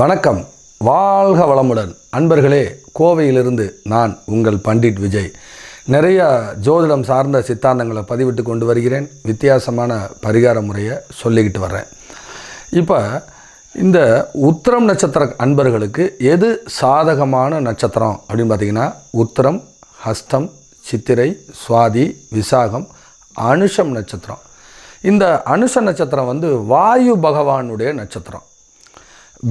வணக்கம் வாழ்க வளமுடன் அன்பர்களே கோவையிலிருந்து நான் உங்கள் பண்டிட் விஜய் நிறைய ஜோதிடம் சார்ந்த சித்தாந்தங்களை பதிவிட்டு கொண்டு வருகிறேன் வித்தியாசமான பரிகார முறையை சொல்லிக்கிட்டு வர்றேன் இப்போ இந்த உத்திரம் நட்சத்திர அன்பர்களுக்கு எது சாதகமான நட்சத்திரம் அப்படின்னு பார்த்திங்கன்னா உத்திரம் ஹஸ்தம் சித்திரை சுவாதி விசாகம் அனுஷம் நட்சத்திரம் இந்த அனுஷ நட்சத்திரம் வந்து வாயு பகவானுடைய நட்சத்திரம்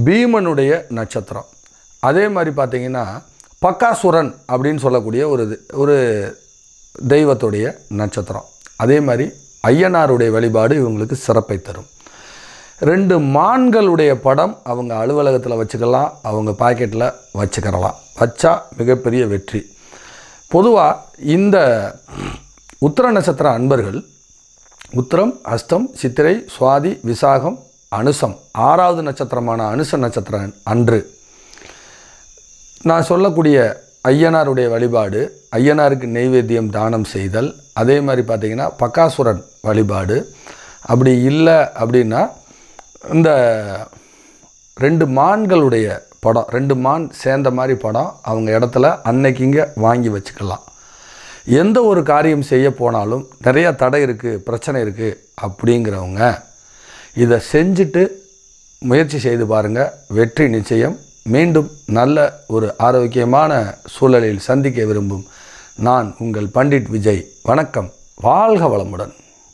பீமனுடைய நட்சத்திரம் அதே மாதிரி பார்த்திங்கன்னா பக்காசுரன் அப்படின்னு சொல்லக்கூடிய ஒரு ஒரு தெய்வத்துடைய நட்சத்திரம் அதே மாதிரி ஐயனாருடைய வழிபாடு இவங்களுக்கு சிறப்பை தரும் ரெண்டு மான்களுடைய படம் அவங்க அலுவலகத்தில் வச்சுக்கலாம் அவங்க பாக்கெட்டில் வச்சுக்கிறலாம் வச்சா மிகப்பெரிய வெற்றி பொதுவாக இந்த உத்திர நட்சத்திர அன்பர்கள் உத்திரம் அஸ்தம் சித்திரை சுவாதி விசாகம் அனுசம் ஆறாவது நட்சத்திரமான அனுச நட்சத்திரம் அன்று நான் சொல்லக்கூடிய ஐயனாருடைய வழிபாடு ஐயனாருக்கு நெய்வேத்தியம் தானம் செய்தல் அதே மாதிரி பார்த்திங்கன்னா பக்காசுரன் வழிபாடு அப்படி இல்லை அப்படின்னா இந்த ரெண்டு மான்களுடைய படம் ரெண்டு மான் சேர்ந்த மாதிரி படம் அவங்க இடத்துல அன்னைக்கு இங்கே வாங்கி வச்சுக்கலாம் எந்த ஒரு காரியம் செய்ய போனாலும் நிறையா தடை இருக்குது பிரச்சனை இருக்குது அப்படிங்கிறவங்க இதை செஞ்சுட்டு முயற்சி செய்து பாருங்கள் வெற்றி நிச்சயம் மீண்டும் நல்ல ஒரு ஆரோக்கியமான சூழலில் சந்திக்க விரும்பும் நான் உங்கள் பண்டிட் விஜய் வணக்கம் வாழ்க வளமுடன்